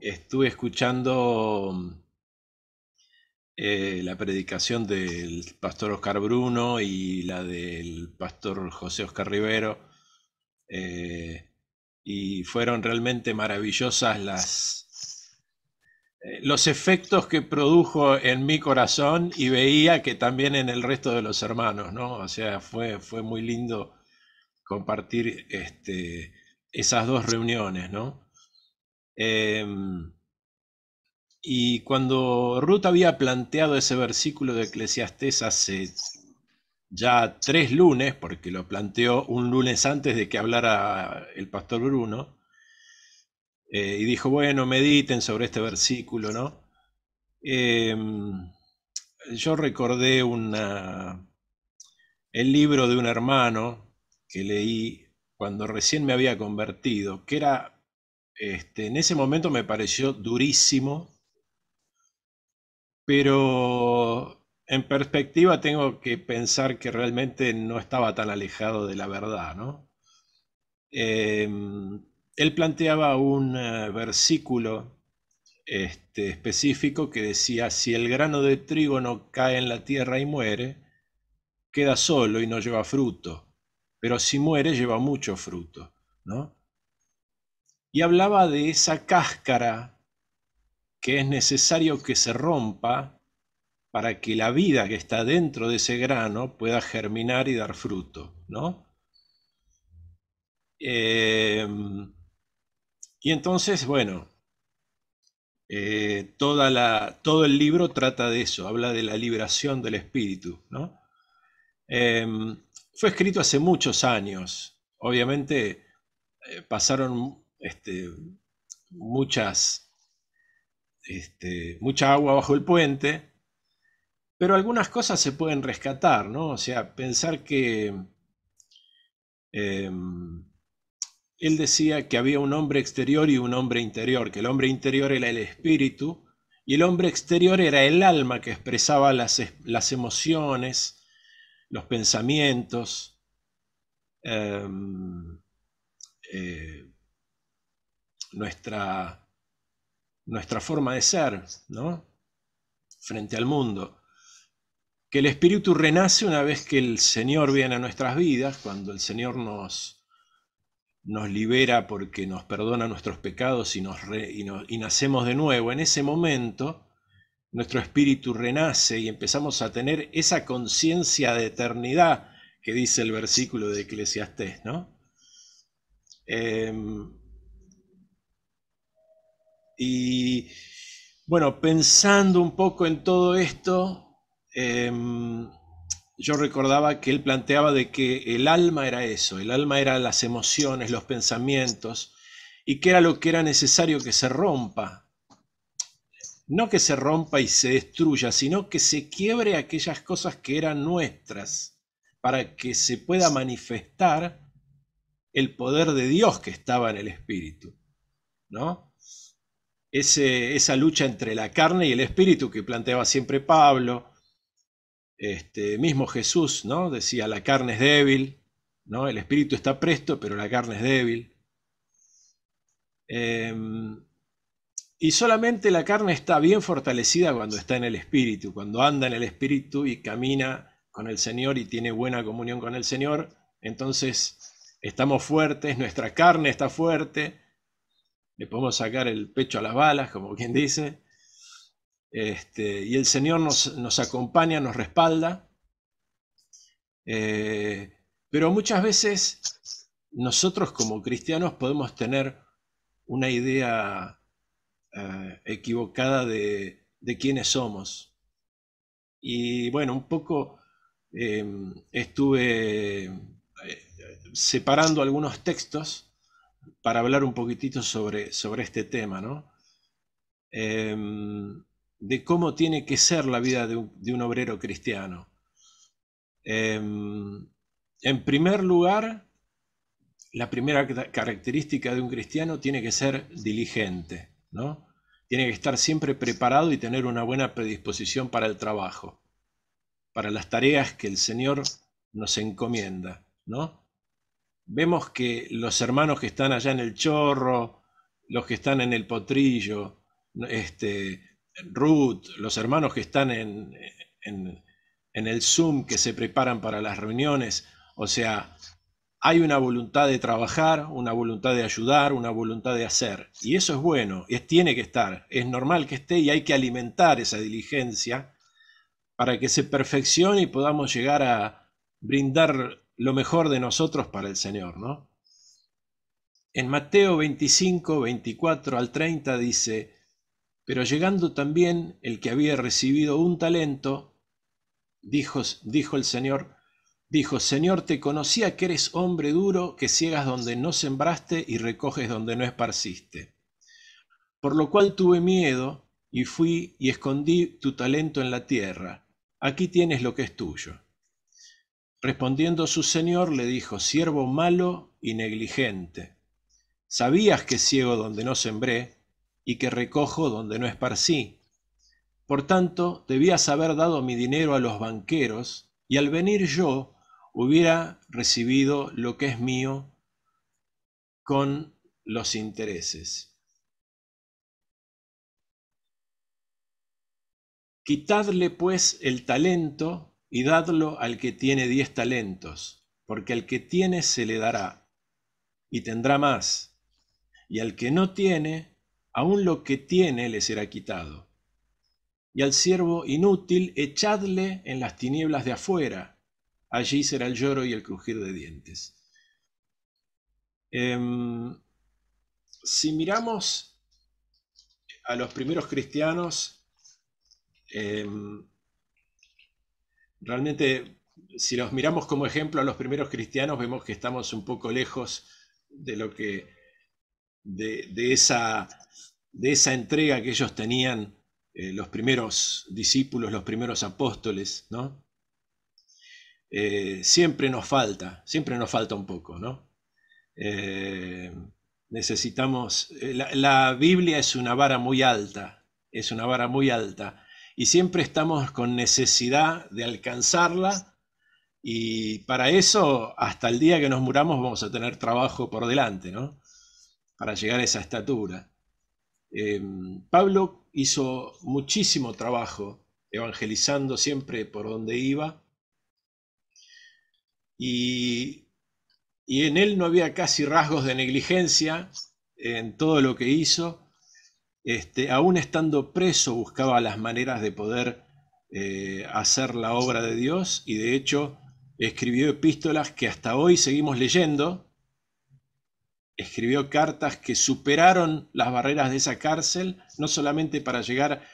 estuve escuchando eh, la predicación del pastor Oscar Bruno y la del pastor José Oscar Rivero. Eh, y fueron realmente maravillosas las, eh, los efectos que produjo en mi corazón y veía que también en el resto de los hermanos, ¿no? O sea, fue, fue muy lindo compartir este, esas dos reuniones, ¿no? Em, y cuando Ruth había planteado ese versículo de Eclesiastés hace ya tres lunes, porque lo planteó un lunes antes de que hablara el pastor Bruno, eh, y dijo, bueno, mediten sobre este versículo, ¿no? Em, yo recordé una, el libro de un hermano que leí cuando recién me había convertido, que era este, en ese momento me pareció durísimo, pero en perspectiva tengo que pensar que realmente no estaba tan alejado de la verdad, ¿no? Em, él planteaba un eh, versículo este, específico que decía, si el grano de trigo no cae en la tierra y muere, queda solo y no lleva fruto, pero si muere lleva mucho fruto, ¿no? y hablaba de esa cáscara que es necesario que se rompa para que la vida que está dentro de ese grano pueda germinar y dar fruto, ¿no? Em, y entonces, bueno, eh, toda la, todo el libro trata de eso, habla de la liberación del espíritu, ¿no? Em, fue escrito hace muchos años, obviamente eh, pasaron este, muchas, este, mucha agua bajo el puente, pero algunas cosas se pueden rescatar, ¿no? O sea, pensar que em, él decía que había un hombre exterior y un hombre interior, que el hombre interior era el espíritu y el hombre exterior era el alma que expresaba las, emociones, los pensamientos. Em, eh, nuestra, forma de ser, ¿no? Frente al mundo. Que el espíritu renace una vez que el Señor viene a nuestras vidas, cuando el Señor nos, nos libera porque nos perdona nuestros pecados y, nos y, nacemos de nuevo. En ese momento, nuestro espíritu renace y empezamos a tener esa conciencia de eternidad que dice el versículo de Eclesiastés, ¿no? Em, y bueno, pensando un poco en todo esto, em, yo recordaba que él planteaba de que el alma era eso, el alma era las emociones, los pensamientos, y que era lo que era necesario que se rompa. No que se rompa y se destruya, sino que se quiebre aquellas cosas que eran nuestras, para que se pueda manifestar el poder de Dios que estaba en el espíritu, ¿no? esa lucha entre la carne y el espíritu que planteaba siempre Pablo, este, mismo Jesús, ¿no? Decía, la carne es débil, ¿no? El espíritu está presto, pero la carne es débil. Em, y solamente la carne está bien fortalecida cuando está en el espíritu, cuando anda en el espíritu y camina con el Señor y tiene buena comunión con el Señor, entonces estamos fuertes, nuestra carne está fuerte, le podemos sacar el pecho a las balas, como quien dice. Este, y el Señor nos, acompaña, nos respalda. Eh, pero muchas veces nosotros como cristianos podemos tener una idea eh, equivocada de, quiénes somos. Y bueno, un poco eh, estuve separando algunos textos para hablar un poquitito sobre, sobre este tema, ¿no? Em, de cómo tiene que ser la vida de un, obrero cristiano. Em, en primer lugar, la primera característica de un cristiano tiene que ser diligente, ¿no? Tiene que estar siempre preparado y tener una buena predisposición para el trabajo, para las tareas que el Señor nos encomienda, ¿no? vemos que los hermanos que están allá en el chorro, los que están en el potrillo, este, Ruth, los hermanos que están en, el Zoom, que se preparan para las reuniones. O sea, hay una voluntad de trabajar, una voluntad de ayudar, una voluntad de hacer. Y eso es bueno, es, tiene que estar, es normal que esté y hay que alimentar esa diligencia para que se perfeccione y podamos llegar a brindar lo mejor de nosotros para el Señor, ¿no? En Mateo 25, 24 al 30 dice, pero llegando también el que había recibido un talento, dijo, dijo el Señor, dijo, Señor, te conocía que eres hombre duro, que ciegas donde no sembraste y recoges donde no esparciste. Por lo cual tuve miedo y fui y escondí tu talento en la tierra. Aquí tienes lo que es tuyo. Respondiendo su señor le dijo, siervo malo y negligente, sabías que ciego donde no sembré y que recojo donde no esparcí. Por tanto, debías haber dado mi dinero a los banqueros y al venir yo hubiera recibido lo que es mío con los intereses. Quitadle pues el talento y dadlo al que tiene diez talentos, porque al que tiene se le dará, y tendrá más, y al que no tiene, aún lo que tiene le será quitado. Y al siervo inútil echadle en las tinieblas de afuera, allí será el lloro y el crujir de dientes. Em, si miramos a los primeros cristianos, em, Realmente, si los miramos como ejemplo a los primeros cristianos, vemos que estamos un poco lejos de lo que de, esa, entrega que ellos tenían eh, los primeros discípulos, los primeros apóstoles, ¿no? Eh, siempre nos falta, siempre nos falta un poco, ¿no? Eh, necesitamos, la Biblia es una vara muy alta, es una vara muy alta y siempre estamos con necesidad de alcanzarla y para eso hasta el día que nos muramos vamos a tener trabajo por delante, ¿no? Para llegar a esa estatura. Eh, Pablo hizo muchísimo trabajo evangelizando siempre por donde iba y, y en él no había casi rasgos de negligencia en todo lo que hizo este, aún estando preso, buscaba las maneras de poder eh, hacer la obra de Dios y de hecho escribió epístolas que hasta hoy seguimos leyendo, escribió cartas que superaron las barreras de esa cárcel, no solamente para llegar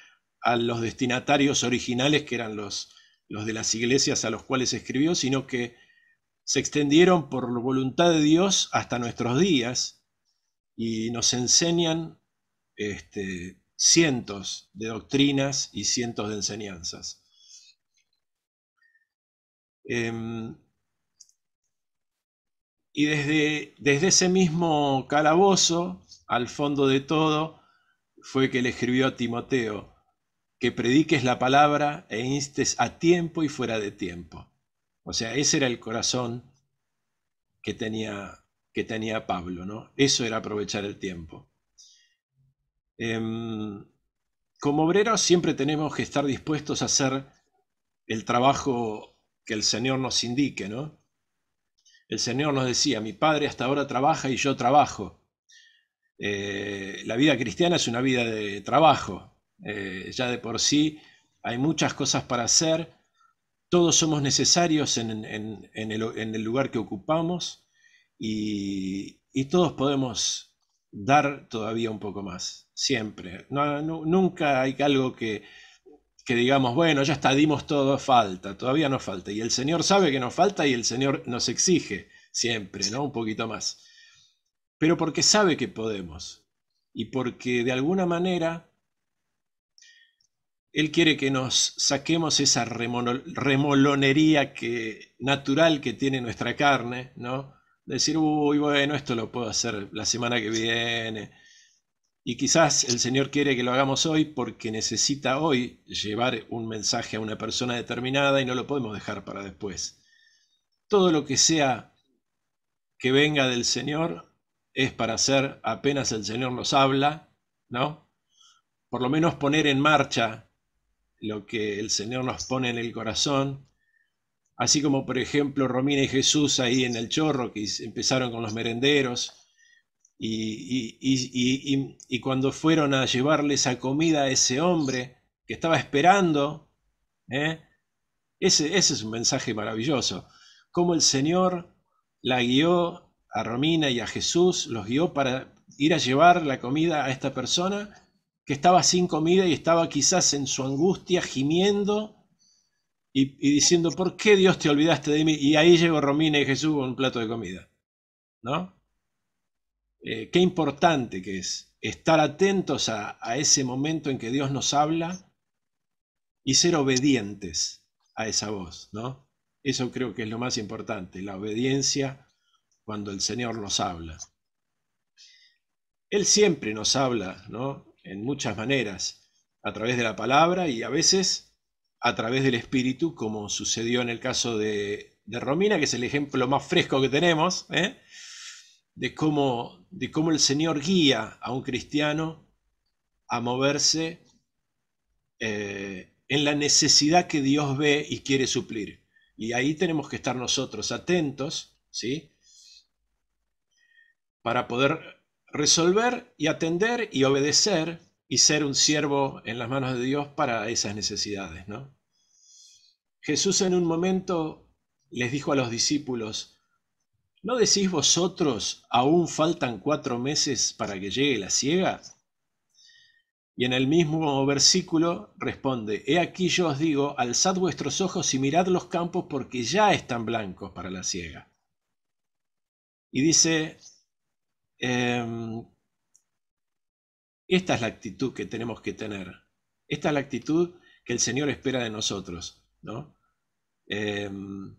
a los destinatarios originales que eran los, los de las iglesias a los cuales escribió, sino que se extendieron por voluntad de Dios hasta nuestros días y nos enseñan este, cientos de doctrinas y cientos de enseñanzas. Em, y desde, desde ese mismo calabozo, al fondo de todo, fue que le escribió a Timoteo, que prediques la palabra e instes a tiempo y fuera de tiempo. O sea, ese era el corazón que tenía, que tenía Pablo, ¿no? Eso era aprovechar el tiempo. Em, como obreros siempre tenemos que estar dispuestos a hacer el trabajo que el Señor nos indique, ¿no? El Señor nos decía, mi padre hasta ahora trabaja y yo trabajo. Eh, la vida cristiana es una vida de trabajo. Eh, ya de por sí hay muchas cosas para hacer. Todos somos necesarios en, el, lugar que ocupamos y todos podemos dar todavía un poco más siempre. nunca hay algo que, digamos, bueno, ya está, dimos todo, falta, todavía nos falta. Y el Señor sabe que nos falta y el Señor nos exige siempre, ¿no? Un poquito más. Pero porque sabe que podemos y porque de alguna manera Él quiere que nos saquemos esa remolonería que, natural que tiene nuestra carne, ¿no? Decir, uy, bueno, esto lo puedo hacer la semana que viene y quizás el Señor quiere que lo hagamos hoy porque necesita hoy llevar un mensaje a una persona determinada y no lo podemos dejar para después. Todo lo que sea que venga del Señor es para hacer apenas el Señor nos habla, ¿no? Por lo menos poner en marcha lo que el Señor nos pone en el corazón, así como por ejemplo Romina y Jesús ahí en el chorro que empezaron con los merenderos y, cuando fueron a llevarle esa comida a ese hombre que estaba esperando, ¿eh? ese, ese es un mensaje maravilloso. Cómo el Señor la guió a Romina y a Jesús, los guió para ir a llevar la comida a esta persona que estaba sin comida y estaba quizás en su angustia gimiendo y, y diciendo, ¿por qué Dios te olvidaste de mí? Y ahí llegó Romina y Jesús con un plato de comida. ¿No? Eh, qué importante que es estar atentos a, ese momento en que Dios nos habla y ser obedientes a esa voz, ¿no? Eso creo que es lo más importante, la obediencia cuando el Señor nos habla. Él siempre nos habla, ¿no? En muchas maneras, a través de la palabra y a veces a través del Espíritu, como sucedió en el caso de, de Romina, que es el ejemplo más fresco que tenemos, ¿eh? de cómo, de cómo el Señor guía a un cristiano a moverse eh, en la necesidad que Dios ve y quiere suplir. Y ahí tenemos que estar nosotros atentos, ¿sí? Para poder resolver y atender y obedecer y ser un siervo en las manos de Dios para esas necesidades, ¿no? Jesús en un momento les dijo a los discípulos, ¿No decís vosotros, aún faltan cuatro meses para que llegue la ciega? Y en el mismo versículo responde, He aquí yo os digo, alzad vuestros ojos y mirad los campos porque ya están blancos para la ciega. Y dice, em, esta es la actitud que tenemos que tener, esta es la actitud que el Señor espera de nosotros, ¿no? Em,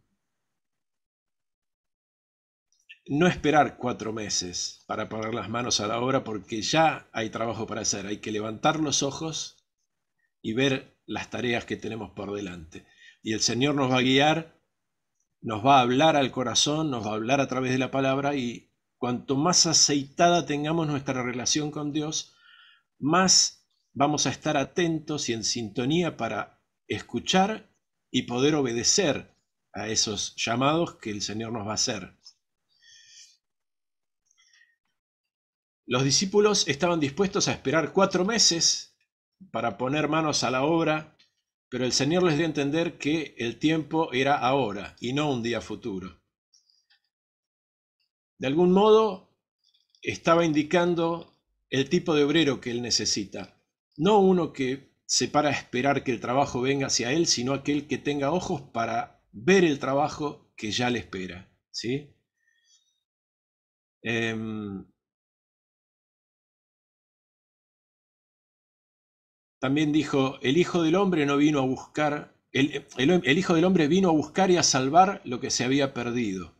no esperar cuatro meses para poner las manos a la obra porque ya hay trabajo para hacer. Hay que levantar los ojos y ver las tareas que tenemos por delante. Y el Señor nos va a guiar, nos va a hablar al corazón, nos va a hablar a través de la palabra y cuanto más aceitada tengamos nuestra relación con Dios, más vamos a estar atentos y en sintonía para escuchar y poder obedecer a esos llamados que el Señor nos va a hacer. Los discípulos estaban dispuestos a esperar cuatro meses para poner manos a la obra, pero el Señor les dio a entender que el tiempo era ahora y no un día futuro. De algún modo, estaba indicando el tipo de obrero que él necesita, no uno que se para a esperar que el trabajo venga hacia él, sino aquel que tenga ojos para ver el trabajo que ya le espera. ¿sí? Em, También dijo, el Hijo del Hombre no vino a buscar, el, Hijo del Hombre vino a buscar y a salvar lo que se había perdido.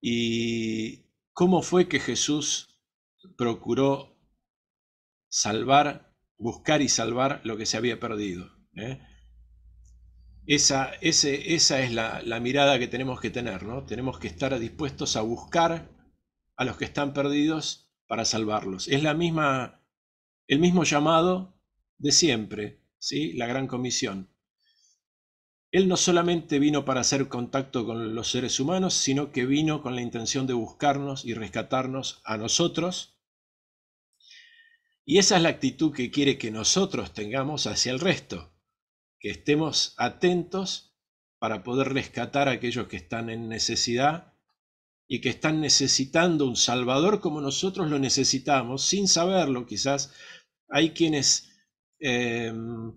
¿Y cómo fue que Jesús procuró salvar, buscar y salvar lo que se había perdido? Eh? Esa, esa, es la, mirada que tenemos que tener, ¿no? Tenemos que estar dispuestos a buscar a los que están perdidos para salvarlos. Es la misma, el mismo llamado de siempre, ¿sí? la gran comisión. Él no solamente vino para hacer contacto con los seres humanos, sino que vino con la intención de buscarnos y rescatarnos a nosotros. Y esa es la actitud que quiere que nosotros tengamos hacia el resto, que estemos atentos para poder rescatar a aquellos que están en necesidad y que están necesitando un Salvador como nosotros lo necesitamos, sin saberlo quizás. Hay quienes Em,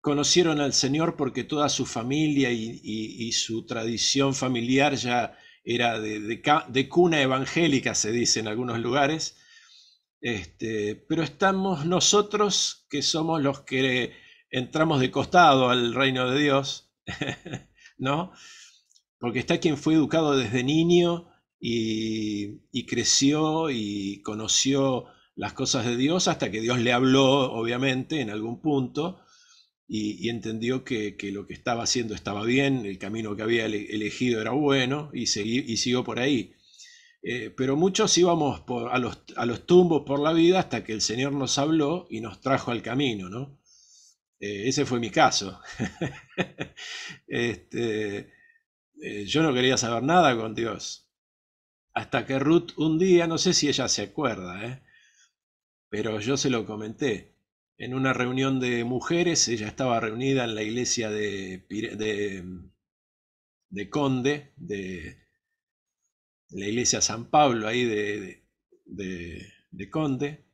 conocieron al Señor porque toda su familia y, su tradición familiar ya era de, cuna evangélica, se dice en algunos lugares. Este, pero estamos nosotros que somos los que entramos de costado al reino de Dios, ¿no? Porque está quien fue educado desde niño y, y creció y conoció las cosas de Dios hasta que Dios le habló, obviamente, en algún punto, y, entendió que, lo que estaba haciendo estaba bien, el camino que había elegido era bueno, y, y siguió por ahí. Eh, pero muchos íbamos a, los, tumbos por la vida hasta que el Señor nos habló y nos trajo al camino, ¿no? Eh, ese fue mi caso. este, eh, yo no quería saber nada con Dios. Hasta que Ruth un día, no sé si ella se acuerda, ¿eh? pero yo se lo comenté. En una reunión de mujeres, ella estaba reunida en la iglesia de, mm, de, Conde, de, la iglesia San Pablo, ahí de, de Conde,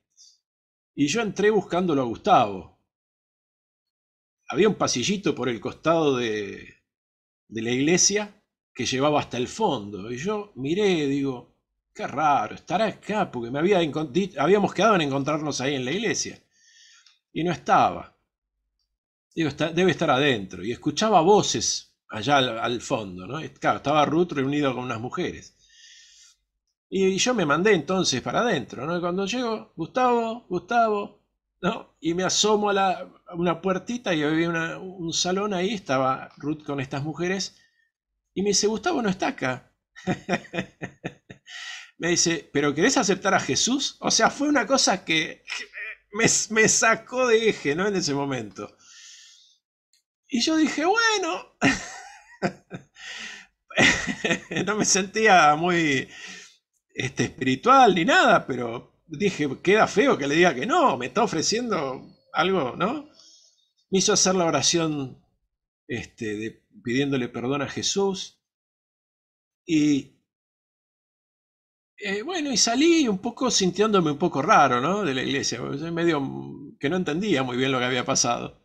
y yo entré buscándolo a Gustavo. Había un pasillito por el costado de, de la iglesia que llevaba hasta el fondo, y yo miré, digo, Qué raro, estar acá, porque me había habíamos quedado en encontrarnos ahí en la iglesia. Y no estaba. Digo, debe estar adentro. Y escuchaba voces allá al, fondo, ¿no? Claro, estaba Ruth reunido con unas mujeres. Y, yo me mandé entonces para adentro, ¿no? Y cuando llego, Gustavo, Gustavo, ¿no? Y me asomo a, una puertita y había un salón ahí, estaba Ruth con estas mujeres. Y me dice, Gustavo no está acá. me dice, ¿pero querés aceptar a Jesús? O sea, fue una cosa que me, sacó de eje, ¿no? En ese momento. Y yo dije, bueno, no me sentía muy este, espiritual ni nada, pero dije, queda feo que le diga que no, me está ofreciendo algo, ¿no? Me hizo hacer la oración este, pidiéndole perdón a Jesús. Y, eh, bueno, y salí un poco sintiéndome un poco raro, ¿no? De la iglesia, medio que no entendía muy bien lo que había pasado.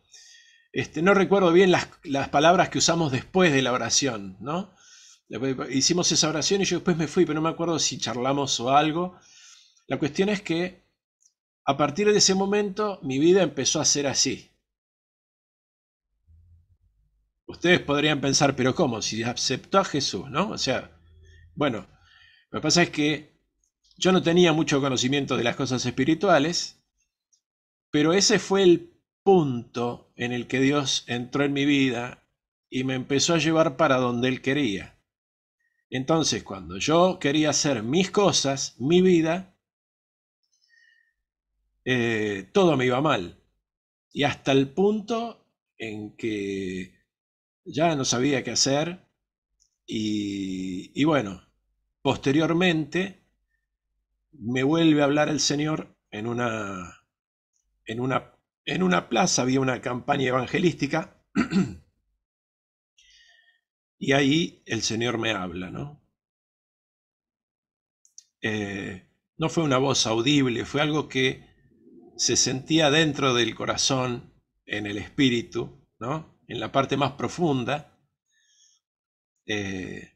Este, no recuerdo bien las, palabras que usamos después de la oración, ¿no? hicimos esa oración y yo después me fui, pero no me acuerdo si charlamos o algo. La cuestión es que a partir de ese momento mi vida empezó a ser así. Ustedes podrían pensar, pero ¿cómo? Si aceptó a Jesús, ¿no? O sea, bueno, lo que pasa es que yo no tenía mucho conocimiento de las cosas espirituales, pero ese fue el punto en el que Dios entró en mi vida y me empezó a llevar para donde Él quería. Entonces, cuando yo quería hacer mis cosas, mi vida, eh, todo me iba mal. Y hasta el punto en que ya no sabía qué hacer. y bueno, Posteriormente, me vuelve a hablar el Señor en una, en una, en una plaza, había una campaña evangelística, y ahí el Señor me habla, ¿no? Eh, no fue una voz audible, fue algo que se sentía dentro del corazón, en el espíritu, ¿no? en la parte más profunda, eh,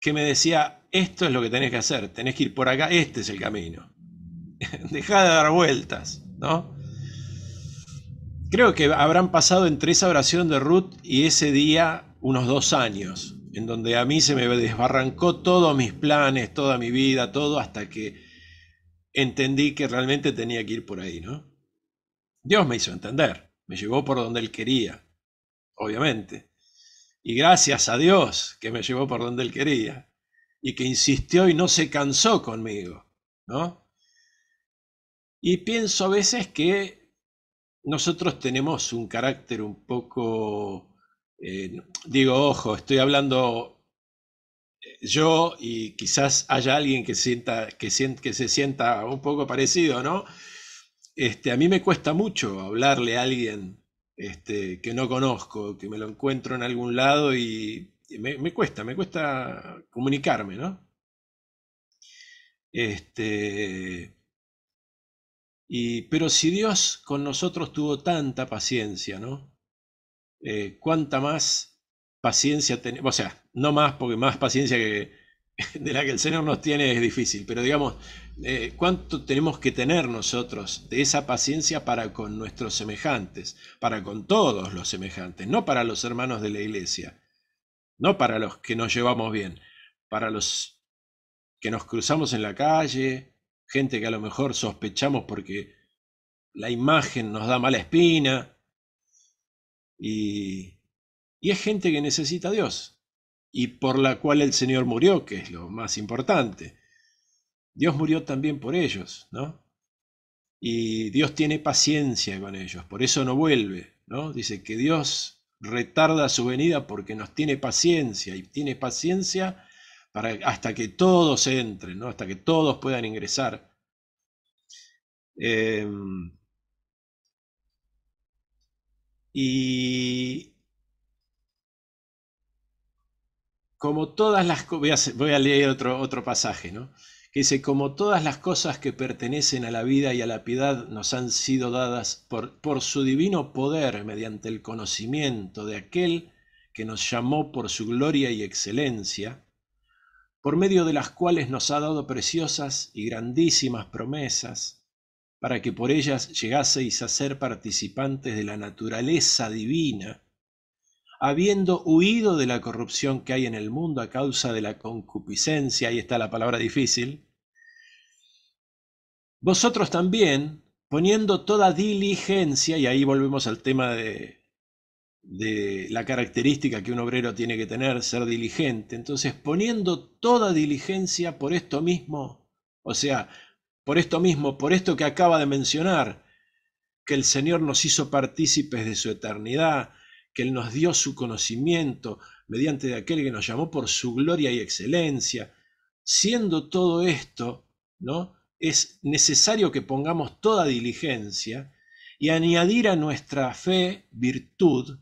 que me decía, esto es lo que tenés que hacer, tenés que ir por acá, este es el camino. Dejá de dar vueltas, ¿no? Creo que habrán pasado entre esa oración de Ruth y ese día unos dos años, en donde a mí se me desbarrancó todos mis planes, toda mi vida, todo, hasta que entendí que realmente tenía que ir por ahí, ¿no? Dios me hizo entender, me llevó por donde Él quería, obviamente. Y gracias a Dios que me llevó por donde él quería y que insistió y no se cansó conmigo, ¿no? Y pienso a veces que nosotros tenemos un carácter un poco, eh, digo, ojo, estoy hablando eh, yo y quizás haya alguien que, sienta, que, que se sienta un poco parecido, ¿no? Este, a mí me cuesta mucho hablarle a alguien este, que no conozco, que me lo encuentro en algún lado y, me, cuesta, me cuesta comunicarme, ¿no? Este, y, pero si Dios con nosotros tuvo tanta paciencia, ¿no? Eh, ¿Cuánta más paciencia tenemos? O sea, no más, porque más paciencia que, de la que el Señor nos tiene es difícil, pero digamos, eh, ¿cuánto tenemos que tener nosotros de esa paciencia para con nuestros semejantes, para con todos los semejantes, no para los hermanos de la iglesia, no para los que nos llevamos bien, para los que nos cruzamos en la calle, gente que a lo mejor sospechamos porque la imagen nos da mala espina, y, y es gente que necesita a Dios, y por la cual el Señor murió, que es lo más importante. Dios murió también por ellos, ¿no? Y Dios tiene paciencia con ellos, por eso no vuelve, ¿no? Dice que Dios retarda su venida porque nos tiene paciencia y tiene paciencia para, hasta que todos entren, ¿no? Hasta que todos puedan ingresar. Em, y como todas las voy a, leer otro, otro pasaje, ¿no? que dice, como todas las cosas que pertenecen a la vida y a la piedad nos han sido dadas por, por su divino poder mediante el conocimiento de aquel que nos llamó por su gloria y excelencia, por medio de las cuales nos ha dado preciosas y grandísimas promesas, para que por ellas llegaseis a ser participantes de la naturaleza divina, habiendo huido de la corrupción que hay en el mundo a causa de la concupiscencia, ahí está la palabra difícil, vosotros también, poniendo toda diligencia, y ahí volvemos al tema de, de la característica que un obrero tiene que tener, ser diligente, entonces poniendo toda diligencia por esto mismo, o sea, por esto mismo, por esto que acaba de mencionar, que el Señor nos hizo partícipes de su eternidad, que Él nos dio su conocimiento mediante de aquel que nos llamó por su gloria y excelencia. Siendo todo esto, ¿no? es necesario que pongamos toda diligencia y añadir a nuestra fe virtud,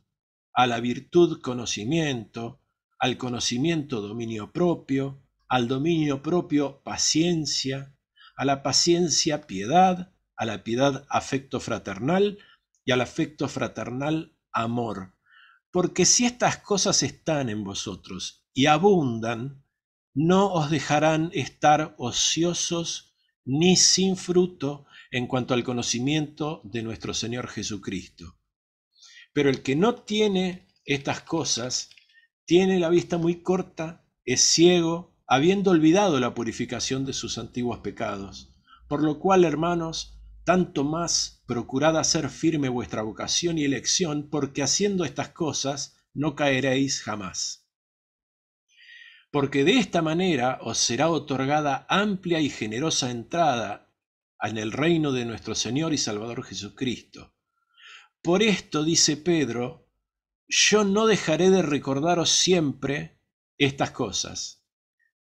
a la virtud conocimiento, al conocimiento dominio propio, al dominio propio paciencia, a la paciencia piedad, a la piedad afecto fraternal y al afecto fraternal amor. Porque si estas cosas están en vosotros y abundan, no os dejarán estar ociosos ni sin fruto en cuanto al conocimiento de nuestro Señor Jesucristo. Pero el que no tiene estas cosas, tiene la vista muy corta, es ciego, habiendo olvidado la purificación de sus antiguos pecados. Por lo cual, hermanos, tanto más procurad hacer firme vuestra vocación y elección, porque haciendo estas cosas no caeréis jamás. Porque de esta manera os será otorgada amplia y generosa entrada en el reino de nuestro Señor y Salvador Jesucristo. Por esto, dice Pedro, yo no dejaré de recordaros siempre estas cosas,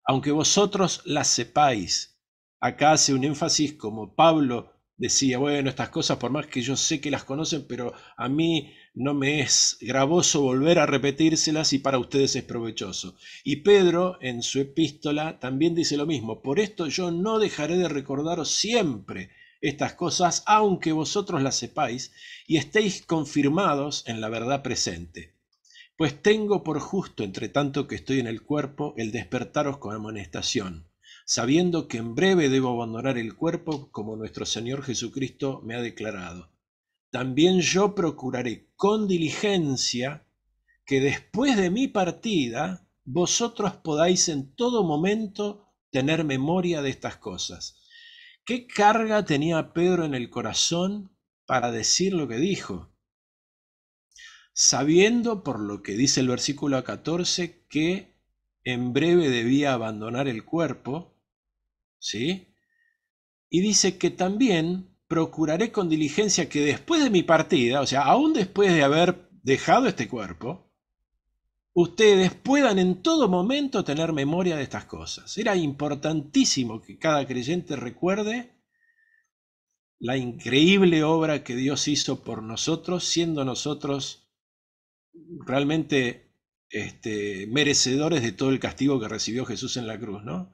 aunque vosotros las sepáis. Acá hace un énfasis como Pablo decía, bueno, estas cosas, por más que yo sé que las conocen, pero a mí no me es gravoso volver a repetírselas y para ustedes es provechoso. Y Pedro, en su epístola, también dice lo mismo, por esto yo no dejaré de recordaros siempre estas cosas, aunque vosotros las sepáis y estéis confirmados en la verdad presente. Pues tengo por justo, entre tanto que estoy en el cuerpo, el despertaros con amonestación sabiendo que en breve debo abandonar el cuerpo como nuestro Señor Jesucristo me ha declarado. También yo procuraré con diligencia que después de mi partida vosotros podáis en todo momento tener memoria de estas cosas. ¿Qué carga tenía Pedro en el corazón para decir lo que dijo? Sabiendo, por lo que dice el versículo 14, que en breve debía abandonar el cuerpo, ¿sí? Y dice que también procuraré con diligencia que después de mi partida, o sea, aún después de haber dejado este cuerpo, ustedes puedan en todo momento tener memoria de estas cosas. Era importantísimo que cada creyente recuerde la increíble obra que Dios hizo por nosotros, siendo nosotros realmente este, merecedores de todo el castigo que recibió Jesús en la cruz, ¿no?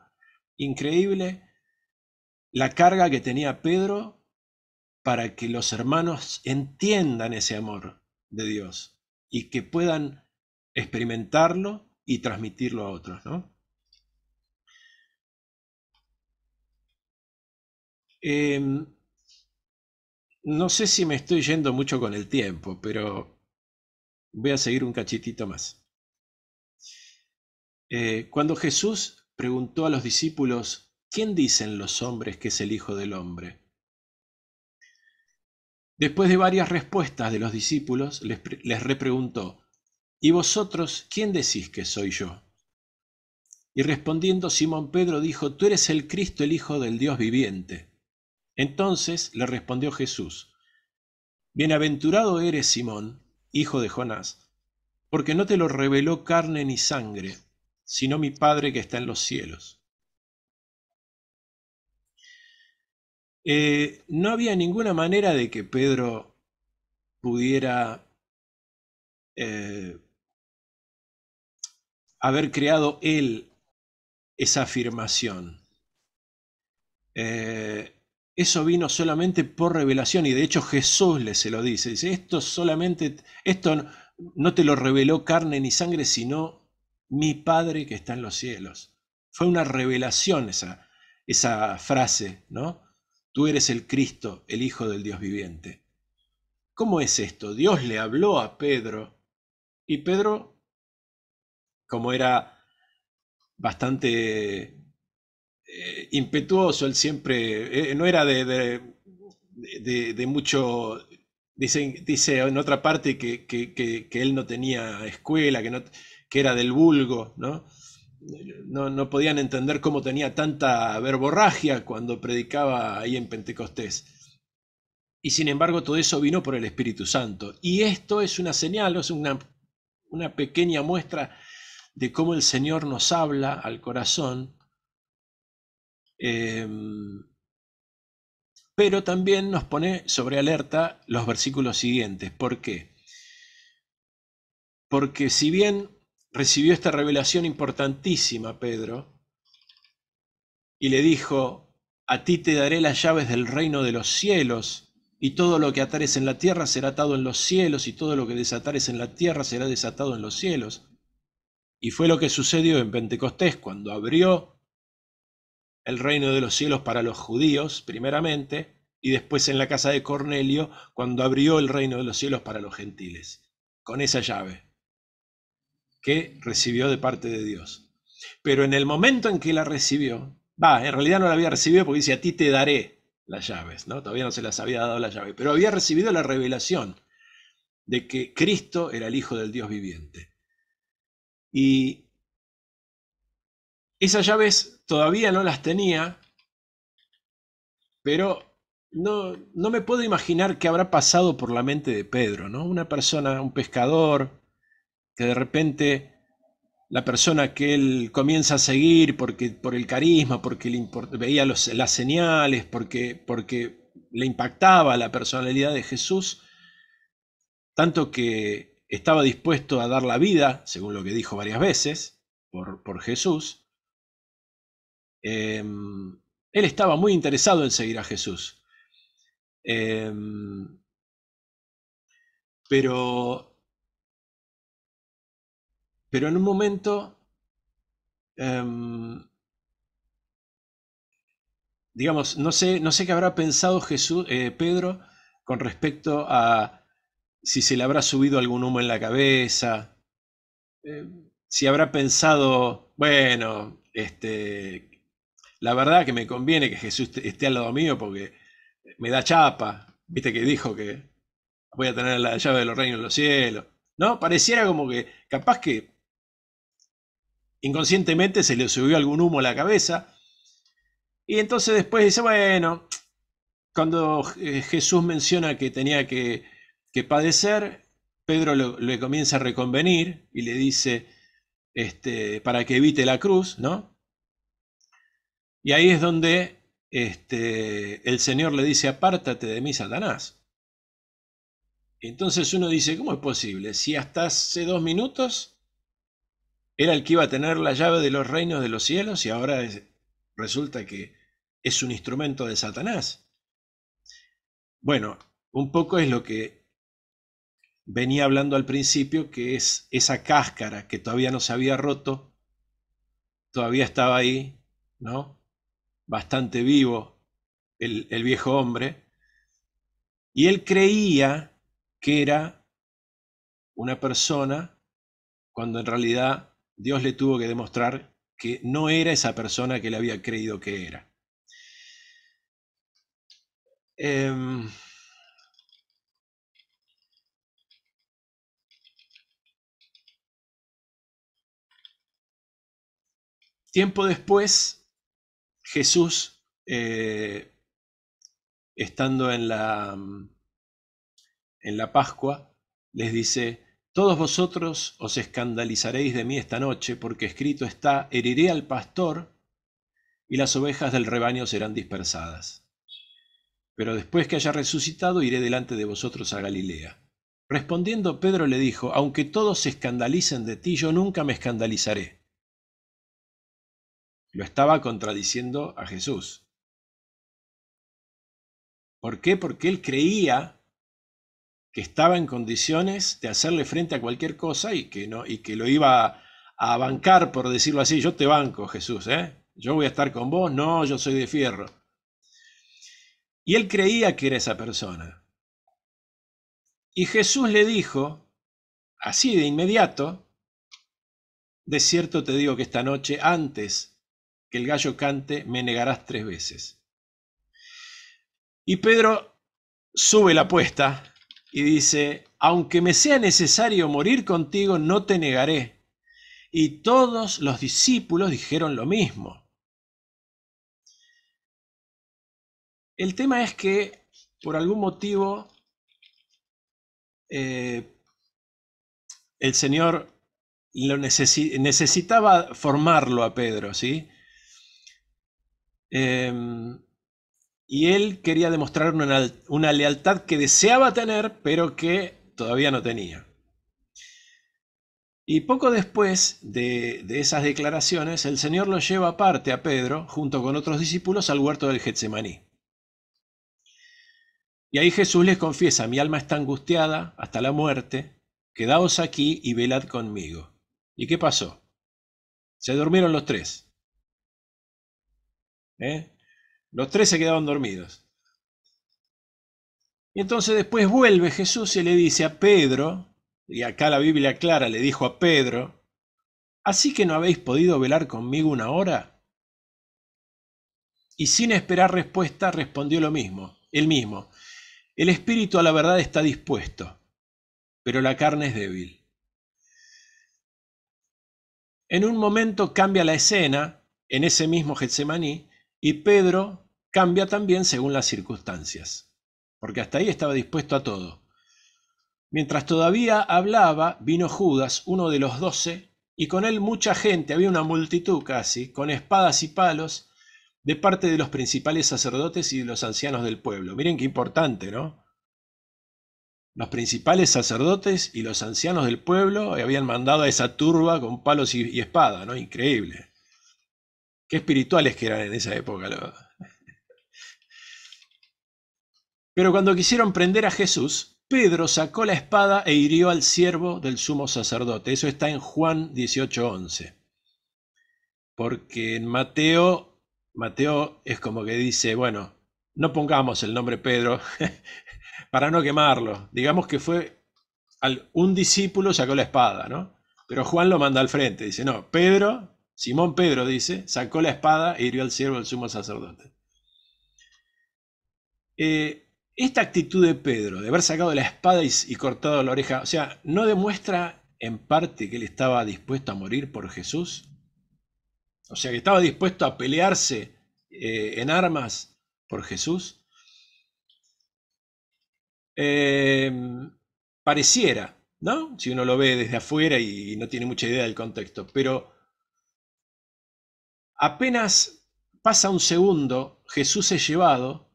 increíble la carga que tenía Pedro para que los hermanos entiendan ese amor de Dios y que puedan experimentarlo y transmitirlo a otros, ¿no? Em, sé si me estoy yendo mucho con el tiempo, pero voy a seguir un cachitito más. Eh, cuando Jesús preguntó a los discípulos, ¿quién dicen los hombres que es el Hijo del Hombre? Después de varias respuestas de los discípulos, les, les repreguntó, ¿y vosotros quién decís que soy yo? Y respondiendo Simón Pedro dijo, Tú eres el Cristo, el Hijo del Dios viviente. Entonces le respondió Jesús, Bienaventurado eres Simón, hijo de Jonás, porque no te lo reveló carne ni sangre, sino mi Padre que está en los cielos. Eh, no había ninguna manera de que Pedro pudiera eh, haber creado él esa afirmación. Eh, eso vino solamente por revelación y de hecho Jesús le se lo dice. Dice, esto solamente, esto no te lo reveló carne ni sangre, sino mi Padre que está en los cielos. Fue una revelación esa, esa frase, ¿no? Tú eres el Cristo, el Hijo del Dios viviente. ¿Cómo es esto? Dios le habló a Pedro y Pedro, como era bastante eh, impetuoso, él siempre eh, no era de, mucho Dicen, dice en otra parte que, que, que, él no tenía escuela, que no, que era del vulgo, ¿no? No, podían entender cómo tenía tanta verborragia cuando predicaba ahí en Pentecostés. Y sin embargo todo eso vino por el Espíritu Santo. Y esto es una señal, es una, una pequeña muestra de cómo el Señor nos habla al corazón, em, pero también nos pone sobre alerta los versículos siguientes. ¿Por qué? Porque si bien recibió esta revelación importantísima, Pedro, y le dijo, a ti te daré las llaves del reino de los cielos, y todo lo que atares en la tierra será atado en los cielos, y todo lo que desatares en la tierra será desatado en los cielos. Y fue lo que sucedió en Pentecostés, cuando abrió el reino de los cielos para los judíos, primeramente, y después en la casa de Cornelio, cuando abrió el reino de los cielos para los gentiles, con esa llave que recibió de parte de Dios. Pero en el momento en que la recibió, va, en realidad no la había recibido porque dice, a ti te daré las llaves, ¿no? Todavía no se las había dado las llaves, pero había recibido la revelación de que Cristo era el Hijo del Dios viviente. Y esas llaves todavía no las tenía, pero no, no me puedo imaginar qué habrá pasado por la mente de Pedro, ¿no? Una persona, un pescador, que de repente la persona que él comienza a seguir porque, por el carisma, porque le veía las señales, porque, porque le impactaba la personalidad de Jesús, tanto que estaba dispuesto a dar la vida, según lo que dijo varias veces, por, por Jesús, em, él estaba muy interesado en seguir a Jesús. Em, pero pero en un momento, em, digamos, no sé, no sé qué habrá pensado Jesús, eh, Pedro con respecto a si se le habrá subido algún humo en la cabeza, em, si habrá pensado, bueno, este, la verdad que me conviene que Jesús esté al lado mío porque me da chapa, viste que dijo que voy a tener la llave de los reinos de los cielos. No, pareciera como que capaz que Inconscientemente se le subió algún humo a la cabeza. Y entonces después dice, bueno, cuando eh, Jesús menciona que tenía que, que padecer, Pedro le comienza a reconvenir y le dice, este, para que evite la cruz, ¿no? Y ahí es donde este, el Señor le dice, apártate de mí, Satanás. Entonces uno dice, ¿cómo es posible? Si hasta hace dos minutos era el que iba a tener la llave de los reinos de los cielos y ahora resulta que es un instrumento de Satanás. Bueno, un poco es lo que venía hablando al principio, que es esa cáscara que todavía no se había roto, todavía estaba ahí, ¿no? Bastante vivo el, el viejo hombre. Y él creía que era una persona cuando en realidad Dios le tuvo que demostrar que no era esa persona que le había creído que era. Em, tiempo después, Jesús, eh, estando en la, mm, en la Pascua, les dice, todos vosotros os escandalizaréis de mí esta noche, porque escrito está, heriré al pastor y las ovejas del rebaño serán dispersadas. Pero después que haya resucitado, iré delante de vosotros a Galilea. Respondiendo, Pedro le dijo, aunque todos se escandalicen de ti, yo nunca me escandalizaré. Lo estaba contradiciendo a Jesús. ¿Por qué? Porque él creía estaba en condiciones de hacerle frente a cualquier cosa y que, no, y que lo iba a, bancar, por decirlo así. Yo te banco, Jesús, ¿eh? yo voy a estar con vos, no, yo soy de fierro. Y él creía que era esa persona. Y Jesús le dijo, así de inmediato, de cierto te digo que esta noche, antes que el gallo cante, me negarás tres veces. Y Pedro sube la apuesta y dice, aunque me sea necesario morir contigo, no te negaré. Y todos los discípulos dijeron lo mismo. El tema es que por algún motivo eh, el Señor lo necesitaba formarlo a Pedro, ¿sí? Em, y él quería demostrar una, lealtad que deseaba tener, pero que todavía no tenía. Y poco después de, de esas declaraciones, el Señor lo lleva aparte a Pedro, junto con otros discípulos, al huerto del Getsemaní. Y ahí Jesús les confiesa, mi alma está angustiada hasta la muerte, quedaos aquí y velad conmigo. ¿Y qué pasó? Se durmieron los tres. ¿Eh? Los tres se quedaron dormidos. Y entonces después vuelve Jesús y le dice a Pedro, y acá la Biblia clara le dijo a Pedro, ¿así que no habéis podido velar conmigo una hora? Y sin esperar respuesta respondió lo mismo, el mismo, el espíritu a la verdad está dispuesto, pero la carne es débil. En un momento cambia la escena, en ese mismo Getsemaní, y Pedro cambia también según las circunstancias, porque hasta ahí estaba dispuesto a todo. Mientras todavía hablaba, vino Judas, uno de los doce, y con él mucha gente, había una multitud casi, con espadas y palos, de parte de los principales sacerdotes y de los ancianos del pueblo. Miren qué importante, ¿no? Los principales sacerdotes y los ancianos del pueblo habían mandado a esa turba con palos y, y espada, ¿no? Increíble. Qué espirituales que eran en esa época. Pero cuando quisieron prender a Jesús, Pedro sacó la espada e hirió al siervo del sumo sacerdote. Eso está en Juan 18:11. Porque en Mateo, Mateo es como que dice, bueno, no pongamos el nombre Pedro para no quemarlo. Digamos que fue un discípulo sacó la espada, ¿no? Pero Juan lo manda al frente, dice, no, Pedro Simón Pedro dice, sacó la espada e hirió al siervo del sumo sacerdote. Eh, esta actitud de Pedro, de haber sacado la espada y, cortado la oreja, o sea, ¿no demuestra en parte que él estaba dispuesto a morir por Jesús? O sea, que estaba dispuesto a pelearse eh, en armas por Jesús. Eh, pareciera, ¿no? Si uno lo ve desde afuera y no tiene mucha idea del contexto, pero Apenas pasa un segundo, Jesús es llevado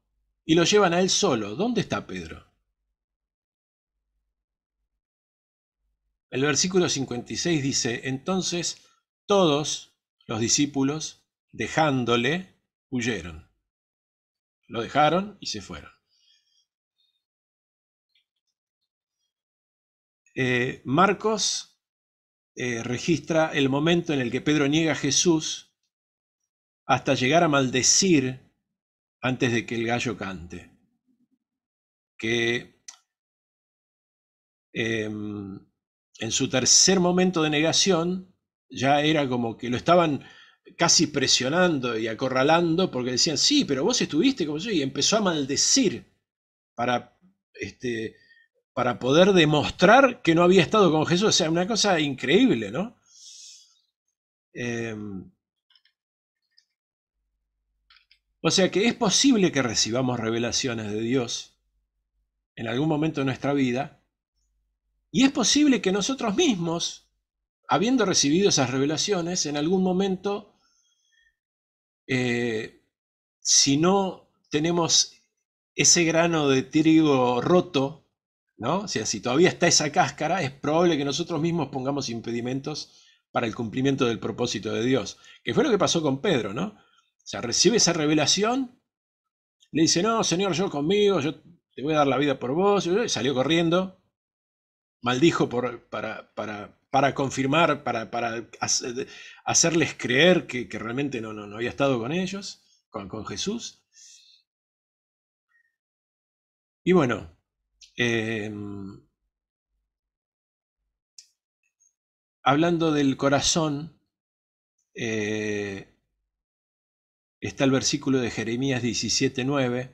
y lo llevan a él solo. ¿Dónde está Pedro? El versículo 56 dice, entonces todos los discípulos, dejándole, huyeron. Lo dejaron y se fueron. Eh, Marcos eh, registra el momento en el que Pedro niega a Jesús hasta llegar a maldecir antes de que el gallo cante. Que em, en su tercer momento de negación ya era como que lo estaban casi presionando y acorralando porque decían, sí, pero vos estuviste como yo, y empezó a maldecir para, este, para poder demostrar que no había estado con Jesús. O sea, una cosa increíble, ¿no? Em, O sea que es posible que recibamos revelaciones de Dios en algún momento de nuestra vida y es posible que nosotros mismos, habiendo recibido esas revelaciones, en algún momento, eh, si no tenemos ese grano de trigo roto, ¿no? O sea, si todavía está esa cáscara, es probable que nosotros mismos pongamos impedimentos para el cumplimiento del propósito de Dios, que fue lo que pasó con Pedro, ¿no? sea, recibe esa revelación, le dice, no, Señor, yo conmigo, yo te voy a dar la vida por vos, salió corriendo, maldijo para, para, para, confirmar, para, para hacerles creer que, realmente no, no, no, había estado con ellos, con, con Jesús. Y bueno, em, hablando del corazón, eh, está el versículo de Jeremías 17:9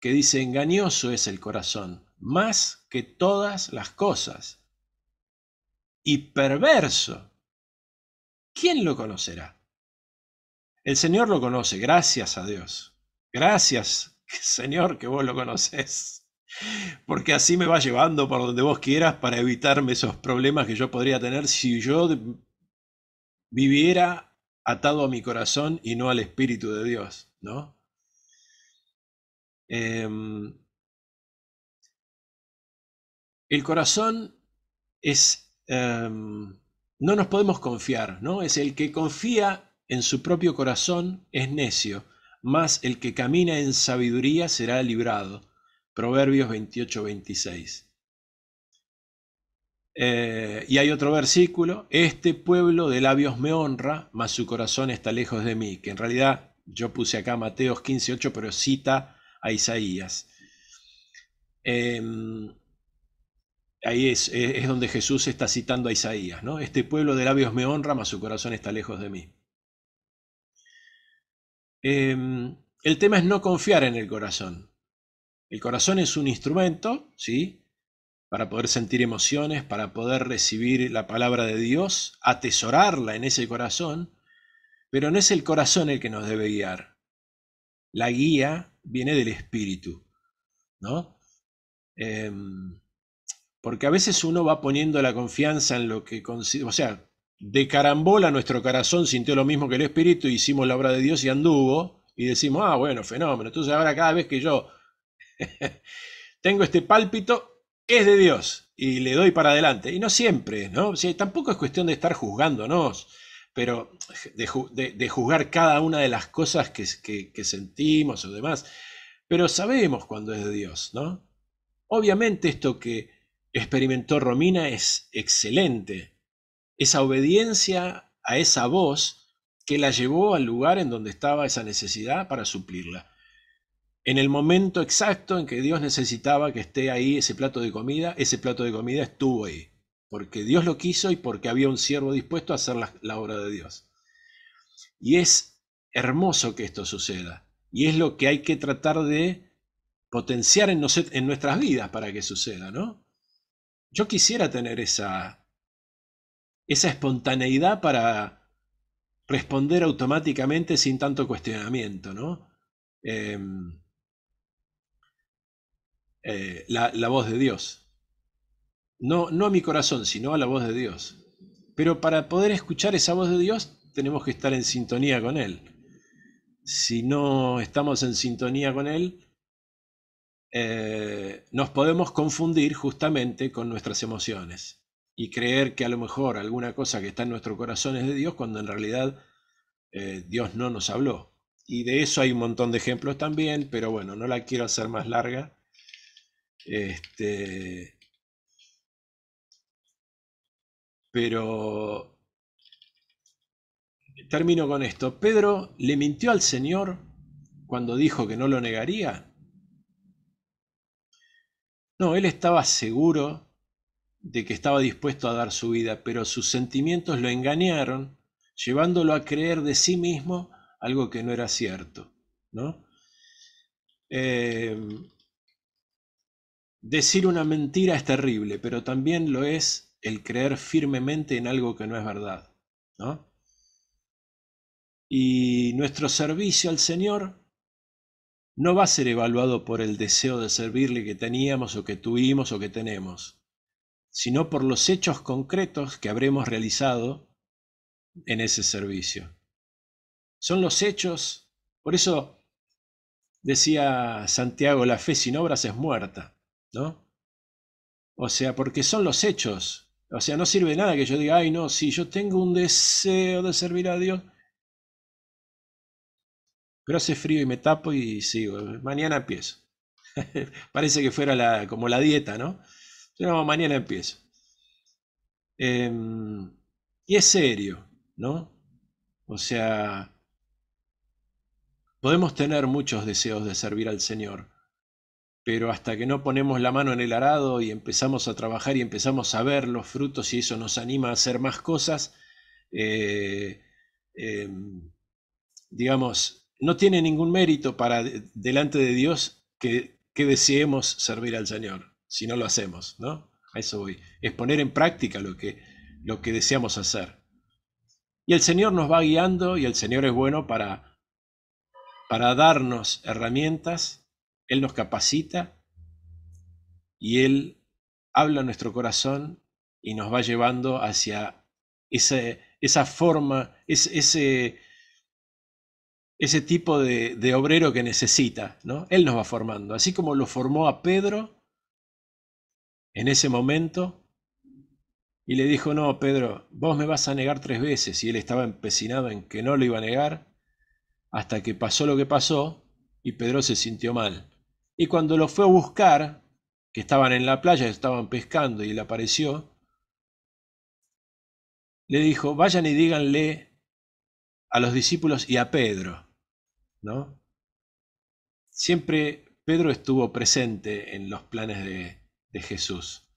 que dice, engañoso es el corazón, más que todas las cosas, y perverso. ¿Quién lo conocerá? El Señor lo conoce, gracias a Dios. Gracias, Señor, que vos lo conoces. Porque así me va llevando por donde vos quieras para evitarme esos problemas que yo podría tener si yo viviera atado a mi corazón y no al Espíritu de Dios, ¿no? Em, el corazón es... Em, no nos podemos confiar, ¿no? Es el que confía en su propio corazón es necio, mas el que camina en sabiduría será librado. Proverbios 28, 26. Eh, y hay otro versículo, este pueblo de labios me honra, mas su corazón está lejos de mí, que en realidad yo puse acá Mateos 8, pero cita a Isaías. Em, ahí es, donde Jesús está citando a Isaías, ¿no? Este pueblo de labios me honra, mas su corazón está lejos de mí. Em, el tema es no confiar en el corazón. El corazón es un instrumento, ¿sí? para poder sentir emociones, para poder recibir la palabra de Dios, atesorarla en ese corazón, pero no es el corazón el que nos debe guiar. La guía viene del espíritu, ¿no? Em, porque a veces uno va poniendo la confianza en lo que o sea, de carambola nuestro corazón sintió lo mismo que el espíritu, hicimos la obra de Dios y anduvo, y decimos, ah, bueno, fenómeno. Entonces ahora cada vez que yo tengo este pálpito, es de Dios y le doy para adelante. Y no siempre, ¿no? tampoco es cuestión de estar juzgándonos, pero de, juzgar cada una de las cosas que, que sentimos o demás. Pero sabemos cuando es de Dios, ¿no? Obviamente esto que experimentó Romina es excelente. Esa obediencia a esa voz que la llevó al lugar en donde estaba esa necesidad para suplirla en el momento exacto en que Dios necesitaba que esté ahí ese plato de comida, ese plato de comida estuvo ahí, porque Dios lo quiso y porque había un siervo dispuesto a hacer la, obra de Dios. Y es hermoso que esto suceda, y es lo que hay que tratar de potenciar en, nuestras vidas para que suceda, ¿no? Yo quisiera tener esa, esa espontaneidad para responder automáticamente sin tanto cuestionamiento, ¿no? Em, eh, la, voz de Dios. No, no a mi corazón, sino a la voz de Dios. Pero para poder escuchar esa voz de Dios tenemos que estar en sintonía con Él. Si no estamos en sintonía con Él, eh, nos podemos confundir justamente con nuestras emociones y creer que a lo mejor alguna cosa que está en nuestro corazón es de Dios cuando en realidad eh, Dios no nos habló. Y de eso hay un montón de ejemplos también, pero bueno, no la quiero hacer más larga. Este, pero termino con esto. Pedro le mintió al Señor cuando dijo que no lo negaría. No, él estaba seguro de que estaba dispuesto a dar su vida, pero sus sentimientos lo engañaron, llevándolo a creer de sí mismo algo que no era cierto. ¿no? Eh, Decir una mentira es terrible, pero también lo es el creer firmemente en algo que no es verdad. ¿no? Y nuestro servicio al Señor no va a ser evaluado por el deseo de servirle que teníamos o que tuvimos o que tenemos, sino por los hechos concretos que habremos realizado en ese servicio. Son los hechos, por eso decía Santiago, la fe sin obras es muerta. ¿no? O sea, porque son los hechos. O sea, no sirve nada que yo diga, ay, no, si yo tengo un deseo de servir a Dios, pero hace frío y me tapo y sigo. Mañana empiezo. Parece que fuera como la dieta, ¿no? Pero mañana empiezo. Em, y es serio, ¿no? O sea, podemos tener muchos deseos de servir al Señor, pero hasta que no ponemos la mano en el arado y empezamos a trabajar y empezamos a ver los frutos y eso nos anima a hacer más cosas, eh, em, digamos, no tiene ningún mérito para delante de Dios que, que, deseemos servir al Señor, si no lo hacemos, ¿no? A eso voy. Es poner en práctica lo que, lo que deseamos hacer. Y el Señor nos va guiando y el Señor es bueno para, para darnos herramientas él nos capacita y Él habla a nuestro corazón y nos va llevando hacia esa forma, ese, ese, tipo de, obrero que necesita. ¿no? Él nos va formando, así como lo formó a Pedro en ese momento. Y le dijo, no, Pedro, vos me vas a negar tres veces. Y él estaba empecinado en que no lo iba a negar, hasta que pasó lo que pasó y Pedro se sintió mal. Y cuando lo fue a buscar, que estaban en la playa, estaban pescando y él apareció, le dijo, vayan y díganle a los discípulos y a Pedro, ¿no? Siempre Pedro estuvo presente en los planes de, Jesús,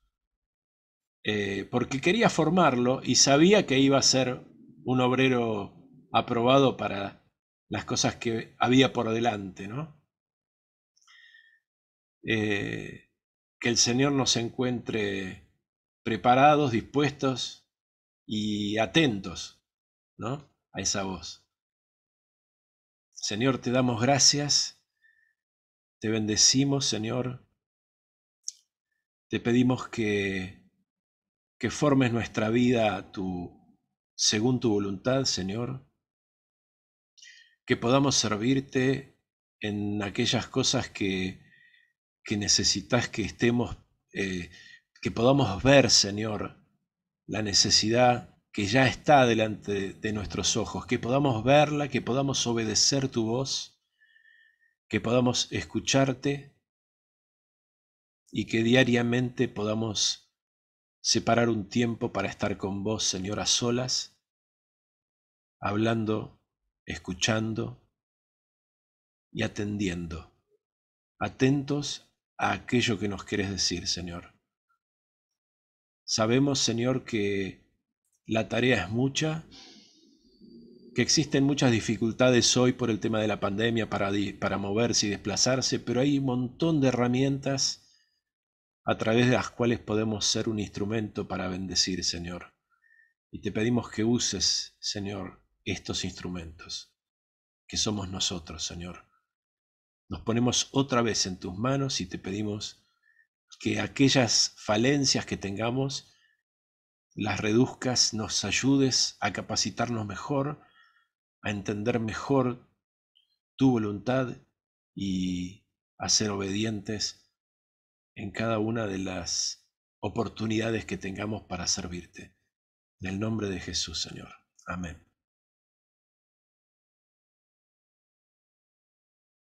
eh, porque quería formarlo y sabía que iba a ser un obrero aprobado para las cosas que había por delante, ¿no? Eh, que el Señor nos encuentre preparados, dispuestos y atentos ¿no? a esa voz. Señor, te damos gracias, te bendecimos, Señor, te pedimos que, que formes nuestra vida según tu voluntad, Señor, que podamos servirte en aquellas cosas que que necesitas que estemos, eh, que podamos ver, Señor, la necesidad que ya está delante de nuestros ojos, que podamos verla, que podamos obedecer tu voz, que podamos escucharte y que diariamente podamos separar un tiempo para estar con vos, Señor, a solas, hablando, escuchando y atendiendo, atentos a aquello que nos quieres decir, Señor. Sabemos, Señor, que la tarea es mucha, que existen muchas dificultades hoy por el tema de la pandemia para, para moverse y desplazarse, pero hay un montón de herramientas a través de las cuales podemos ser un instrumento para bendecir, Señor. Y te pedimos que uses, Señor, estos instrumentos, que somos nosotros, Señor nos ponemos otra vez en tus manos y te pedimos que aquellas falencias que tengamos las reduzcas, nos ayudes a capacitarnos mejor, a entender mejor tu voluntad y a ser obedientes en cada una de las oportunidades que tengamos para servirte. En el nombre de Jesús, Señor. Amén.